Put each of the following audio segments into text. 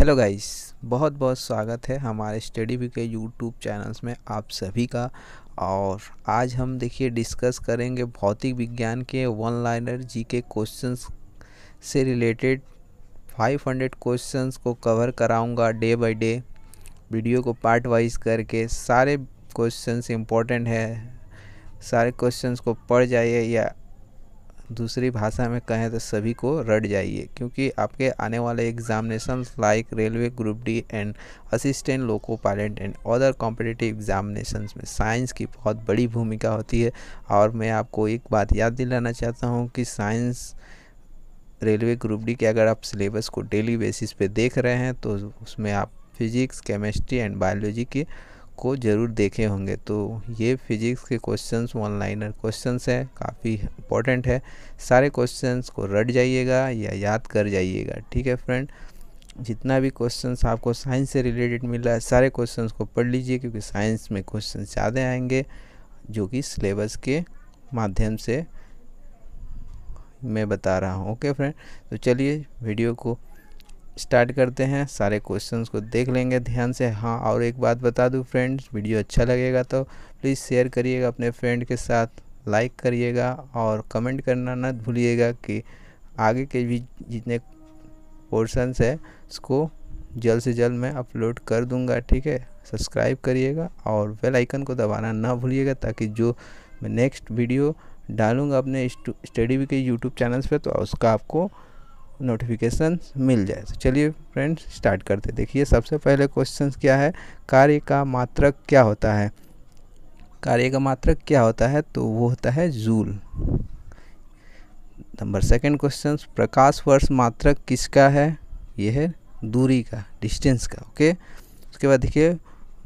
hello guys बहुत बहुत स्वागत है हमारे स्टडी वी के यूट्यूब चैनल्स में आप सभी का और आज हम देखिए डिस्कस करेंगे भौतिक विज्ञान के वन लाइनर जी के क्वेश्चंस से रिलेटेड 500 क्वेश्चंस को कवर कराऊंगा डे बाय डे वीडियो को पार्ट वाइज करके सारे क्वेश्चंस इम्पोर्टेंट है सारे क्वेश्चंस को पढ़ जाइए या दूसरी भाषा में कहें तो सभी को रट जाइए क्योंकि आपके आने वाले examination like railway group D and assistant loco pilot and other competitive examination में साइंस की बहुत बड़ी भूमिका होती है और मैं आपको एक बात याद दिलाना चाहता हूँ कि साइंस रेलवे ग्रुप डी के अगर आप सिलेबस को डेली बेसिस पे देख रहे हैं तो उसमें आप फिज़िक्स केमिस्ट्री एंड बायोलॉजी के को ज़रूर देखे होंगे तो ये फिजिक्स के क्वेश्चंस वन लाइनर क्वेश्चंस है काफ़ी इंपॉर्टेंट है सारे क्वेश्चंस को रट जाइएगा या याद कर जाइएगा ठीक है फ्रेंड जितना भी क्वेश्चंस आपको साइंस से रिलेटेड मिला है सारे क्वेश्चंस को पढ़ लीजिए क्योंकि साइंस में क्वेश्चन ज़्यादा आएंगे जो कि सिलेबस के माध्यम से मैं बता रहा हूँ ओके फ्रेंड तो चलिए वीडियो को स्टार्ट करते हैं सारे क्वेश्चंस को देख लेंगे ध्यान से हाँ और एक बात बता दूँ फ्रेंड्स वीडियो अच्छा लगेगा तो प्लीज़ शेयर करिएगा अपने फ्रेंड के साथ लाइक करिएगा और कमेंट करना ना भूलिएगा कि आगे के भी जितने पोर्शंस है उसको जल्द से जल्द मैं अपलोड कर दूंगा ठीक है सब्सक्राइब करिएगा और बेल आइकन को दबाना ना भूलिएगा ताकि जो मैं नेक्स्ट वीडियो डालूंगा अपने स्टडी के यूट्यूब चैनल्स पे तो उसका आपको नोटिफिकेशन मिल जाए तो चलिए फ्रेंड्स स्टार्ट करते देखिए सबसे पहले क्वेश्चन क्या है कार्य का मात्रक क्या होता है कार्य का मात्रक क्या होता है तो वो होता है जूल नंबर सेकंड क्वेश्चन प्रकाश वर्ष मात्रक किसका है ये है दूरी का डिस्टेंस का ओके उसके बाद देखिए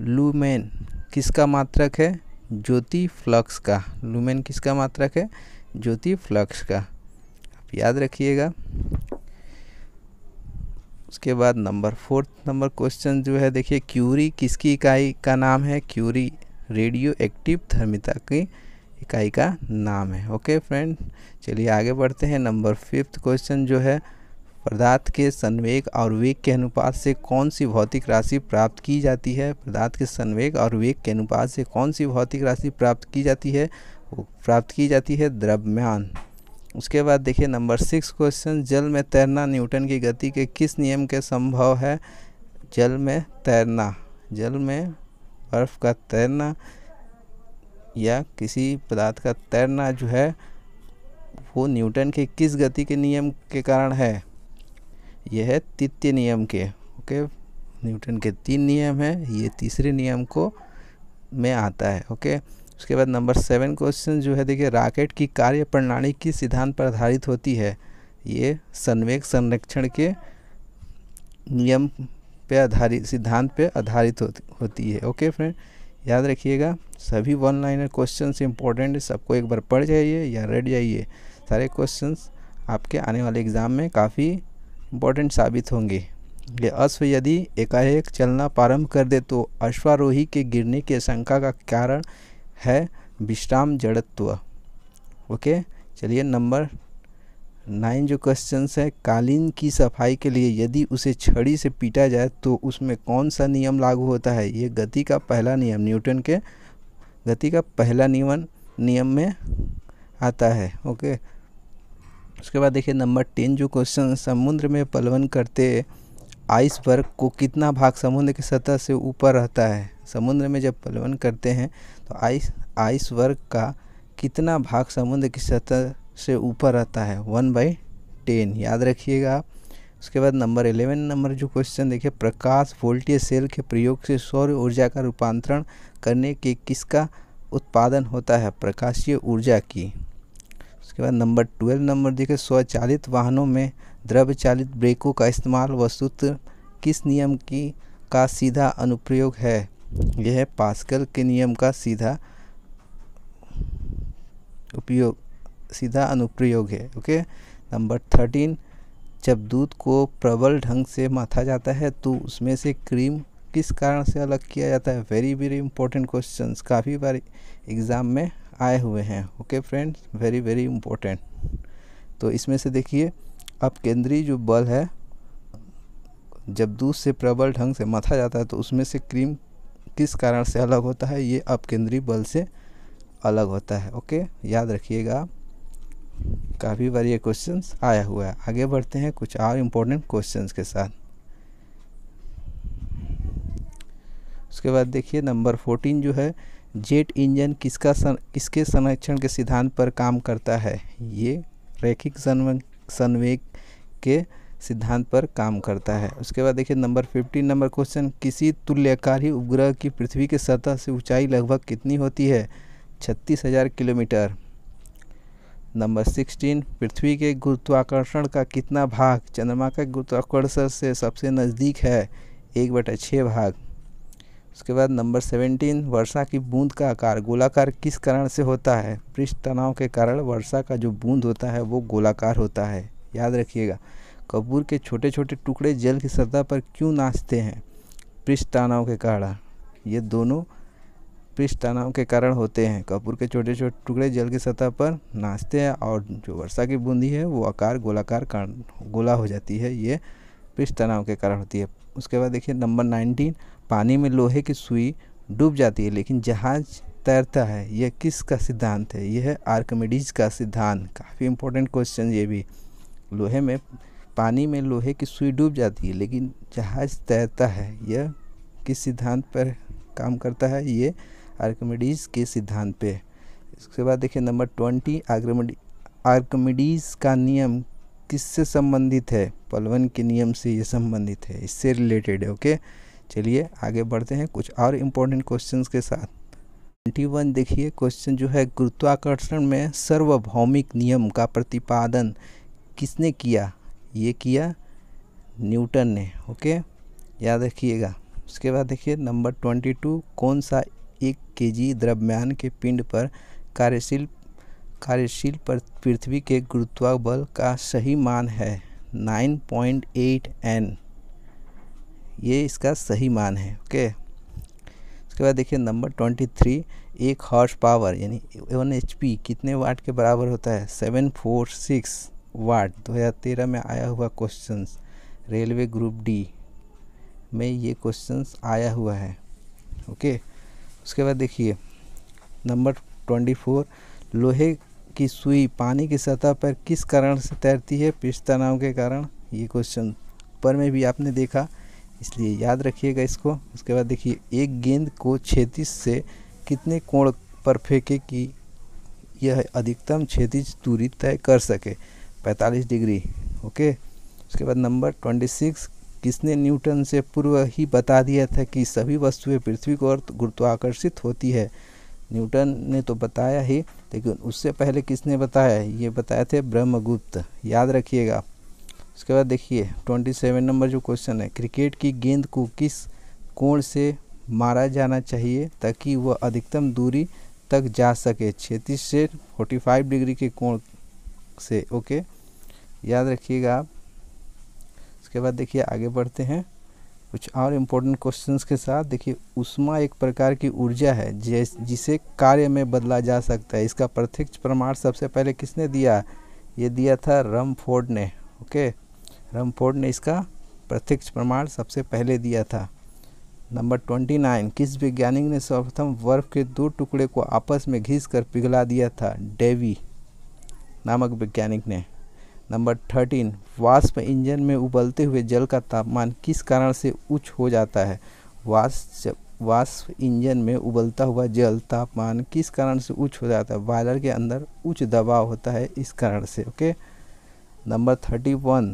लूमेन किसका मात्रक है ज्योति फ्लक्स का लूमेन किसका मात्रक है ज्योति फ्लक्स का आप याद रखिएगा उसके बाद नंबर फोर्थ नंबर क्वेश्चन जो है देखिए क्यूरी किसकी इकाई का नाम है क्यूरी रेडियो एक्टिव धर्मिता की इकाई का नाम है ओके फ्रेंड चलिए आगे बढ़ते हैं नंबर फिफ्थ क्वेश्चन जो है पदार्थ के संवेग और वेग के अनुपात से कौन सी भौतिक राशि प्राप्त की जाती है पदार्थ के संवेग और वेग के अनुपात से कौन सी भौतिक राशि प्राप्त की जाती है प्राप्त की जाती है द्रव्यमान उसके बाद देखिए नंबर सिक्स क्वेश्चन जल में तैरना न्यूटन की गति के किस नियम के संभव है जल में तैरना जल में बर्फ़ का तैरना या किसी पदार्थ का तैरना जो है वो न्यूटन के किस गति के नियम के कारण है यह है तृतीय नियम के ओके न्यूटन के तीन नियम हैं ये तीसरे नियम को में आता है ओके उसके बाद नंबर सेवन क्वेश्चन जो है देखिए रॉकेट की कार्य प्रणाली किस सिद्धांत पर आधारित होती है ये संवेग संरक्षण के नियम पे आधारित सिद्धांत पे आधारित होती, है ओके फ्रेंड याद रखिएगा सभी वन लाइनर क्वेश्चन इंपॉर्टेंट सबको एक बार पढ़ जाइए या रट जाइए सारे क्वेश्चन आपके आने वाले एग्ज़ाम में काफ़ी इम्पोर्टेंट साबित होंगे ये अश्व यदि एकाएक चलना प्रारंभ कर दे तो अश्वारोही के गिरने की आशंका का कारण है विश्राम जड़त्व ओके चलिए नंबर नाइन जो क्वेश्चन है कालीन की सफाई के लिए यदि उसे छड़ी से पीटा जाए तो उसमें कौन सा नियम लागू होता है ये गति का पहला नियम न्यूटन के गति का पहला नियम नियम में आता है ओके उसके बाद देखिए नंबर टेन जो क्वेश्चन समुद्र में पलवन करते आइसबर्ग को कितना भाग समुद्र की सतह से ऊपर रहता है समुद्र में जब पलवन करते हैं तो आइस आइस वर्ग का कितना भाग समुद्र की सतह से ऊपर रहता है वन बाई टेन याद रखिएगा आप उसके बाद नंबर एलेवन नंबर जो क्वेश्चन देखिए प्रकाश वोल्टीय सेल के प्रयोग से सौर ऊर्जा का रूपांतरण करने के किसका उत्पादन होता है प्रकाशीय ऊर्जा की उसके बाद नंबर ट्वेल्व नंबर देखिए स्वचालित वाहनों में द्रव चालित ब्रेकों का इस्तेमाल वस्तुत किस नियम की का सीधा अनुप्रयोग है यह पास्कल के नियम का सीधा उपयोग सीधा अनुप्रयोग है ओके नंबर थर्टीन जब दूध को प्रबल ढंग से माथा जाता है तो उसमें से क्रीम किस कारण से अलग किया जाता है वेरी वेरी इंपॉर्टेंट क्वेश्चंस काफ़ी बार एग्ज़ाम में आए हुए हैं okay friends very very important तो इसमें से देखिए अब केंद्रीय जो बल है जब दूध से प्रबल ढंग से माथा जाता है तो उसमें से क्रीम किस कारण से अलग होता है ये केंद्रीय बल से अलग होता है ओके याद रखिएगा काफ़ी बार ये क्वेश्चन आया हुआ है आगे बढ़ते हैं कुछ और इम्पोर्टेंट क्वेश्चन के साथ उसके बाद देखिए नंबर फोर्टीन जो है जेट इंजन किसका सन, किसके संरक्षण के सिद्धांत पर काम करता है ये रैखिक संवेग के सिद्धांत पर काम करता है उसके बाद देखिए नंबर फिफ्टीन नंबर क्वेश्चन किसी तुल्यकारी उपग्रह की पृथ्वी के सतह से ऊंचाई लगभग कितनी होती है छत्तीस हज़ार किलोमीटर नंबर सिक्सटीन पृथ्वी के गुरुत्वाकर्षण का कितना भाग चंद्रमा के गुरुत्वाकर्षण से सबसे नज़दीक है एक बटा छः भाग उसके बाद नंबर सेवेंटीन वर्षा की बूंद का आकार गोलाकार किस कारण से होता है पृष्ठ तनाव के कारण वर्षा का जो बूंद होता है वो गोलाकार होता है याद रखिएगा कपूर के छोटे छोटे टुकड़े जल की सतह पर क्यों नाचते हैं पृष्ठ तनाव के कारण ये दोनों पृष्ठ तनाव के कारण होते हैं कपूर के छोटे छोटे टुकड़े जल की सतह पर नाचते हैं और जो वर्षा की बूंदी है वो आकार गोलाकार गोला हो जाती है ये पृष्ठ तनाव के कारण होती है उसके बाद देखिए नंबर नाइनटीन पानी में लोहे की सुई डूब जाती है लेकिन जहाज़ तैरता है यह किस का सिद्धांत है यह है आर्कमिडीज का सिद्धांत काफ़ी इंपॉर्टेंट क्वेश्चन ये भी लोहे में पानी में लोहे की सुई डूब जाती है लेकिन जहाज तैरता है यह किस सिद्धांत पर काम करता है ये आर्कमिडीज़ के सिद्धांत पे इसके बाद देखिए नंबर ट्वेंटी आर्कमिडी आर्कमिडीज़ का नियम किससे संबंधित है पलवन के नियम से ये संबंधित है इससे रिलेटेड है ओके चलिए आगे बढ़ते हैं कुछ और इम्पोर्टेंट क्वेश्चन के साथ ट्वेंटी वन देखिए क्वेश्चन जो है गुरुत्वाकर्षण में सर्वभौमिक नियम का प्रतिपादन किसने किया ये किया न्यूटन ने ओके याद रखिएगा उसके बाद देखिए नंबर ट्वेंटी टू कौन सा एक केजी द्रव्यमान के पिंड पर कार्यशील कार्यशील पर पृथ्वी के गुरुत्वा बल का सही मान है नाइन पॉइंट एट एन ये इसका सही मान है ओके उसके बाद देखिए नंबर ट्वेंटी थ्री एक हॉर्स पावर यानी वन एच पी कितने वाट के बराबर होता है सेवन फोर सिक्स वार्ड 2013 में आया हुआ क्वेश्चंस रेलवे ग्रुप डी में ये क्वेश्चंस आया हुआ है ओके उसके बाद देखिए नंबर 24 लोहे की सुई पानी की सतह पर किस कारण से तैरती है पृष्ठ तनाव के कारण ये क्वेश्चन ऊपर में भी आपने देखा इसलिए याद रखिएगा इसको उसके बाद देखिए एक गेंद को छेतीस से कितने कोण पर फेंके कि यह अधिकतम क्षैतिज दूरी तय कर सके पैंतालीस डिग्री ओके उसके बाद नंबर ट्वेंटी सिक्स किसने न्यूटन से पूर्व ही बता दिया था कि सभी वस्तुएं पृथ्वी को गुरुत्वाकर्षित होती है न्यूटन ने तो बताया ही लेकिन उससे पहले किसने बताया ये बताए थे ब्रह्मगुप्त याद रखिएगा उसके बाद देखिए ट्वेंटी सेवन नंबर जो क्वेश्चन है क्रिकेट की गेंद को किस कोण से मारा जाना चाहिए ताकि वह अधिकतम दूरी तक जा सके छत्तीस से फोर्टी फाइव डिग्री के कोण से ओके याद रखिएगा आप उसके बाद देखिए आगे बढ़ते हैं कुछ और इम्पोर्टेंट क्वेश्चंस के साथ देखिए उष्मा एक प्रकार की ऊर्जा है जिस जिसे कार्य में बदला जा सकता है इसका प्रत्यक्ष प्रमाण सबसे पहले किसने दिया ये दिया था रमफोर्ड ने ओके रमफोर्ड ने इसका प्रत्यक्ष प्रमाण सबसे पहले दिया था नंबर ट्वेंटी नाइन किस वैज्ञानिक ने सर्वप्रथम वर्फ के दो टुकड़े को आपस में घिस कर पिघला दिया था डेवी नामक वैज्ञानिक ने नंबर थर्टीन वाष्प इंजन में उबलते हुए जल का तापमान किस कारण से उच्च हो जाता है वाष्प वाष्प इंजन में उबलता हुआ जल तापमान किस कारण से उच्च हो जाता है बॉयलर के अंदर उच्च दबाव होता है इस कारण से ओके नंबर थर्टी वन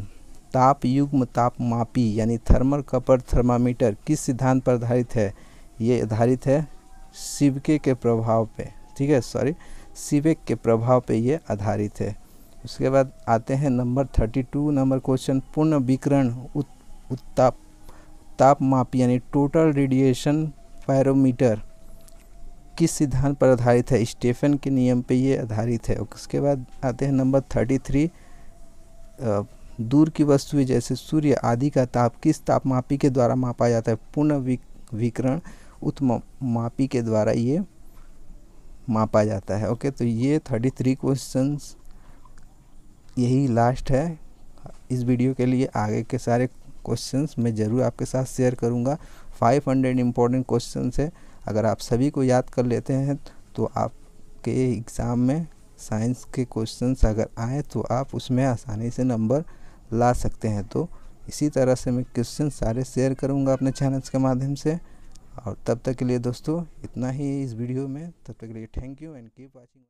ताप युग्म तापमापी यानी थर्मल कपर थर्मामीटर किस सिद्धांत पर आधारित है ये आधारित है शिवके के प्रभाव पे ठीक है सॉरी सिवेक के प्रभाव पे ये आधारित है उसके बाद आते हैं number thirty two number question पुनः विकरण उत्ताप उत्ताप माप यानी टोटल रेडिएशन पैरोमीटर किस सिद्धांत पर आधारित है स्टेफन के नियम पे ये आधारित है उसके बाद आते हैं नंबर थर्टी थ्री दूर की वस्तुएं जैसे सूर्य आदि का ताप किस ताप मापी के द्वारा मापा जाता है पूर्ण विकरण मापी के द्वारा ये मापा जाता है ओके तो ये थर्टी थ्री क्वेश्चन यही लास्ट है इस वीडियो के लिए आगे के सारे क्वेश्चंस मैं ज़रूर आपके साथ शेयर करूँगा 500 हंड्रेड इम्पोर्टेंट क्वेश्चन है अगर आप सभी को याद कर लेते हैं तो आपके एग्ज़ाम में साइंस के क्वेश्चन अगर आए तो आप उसमें आसानी से नंबर ला सकते हैं तो इसी तरह से मैं क्वेश्चन सारे शेयर करूँगा अपने चैनल्स के माध्यम से और तब तक के लिए दोस्तों इतना ही इस वीडियो में तब तक के लिए thank you and keep watching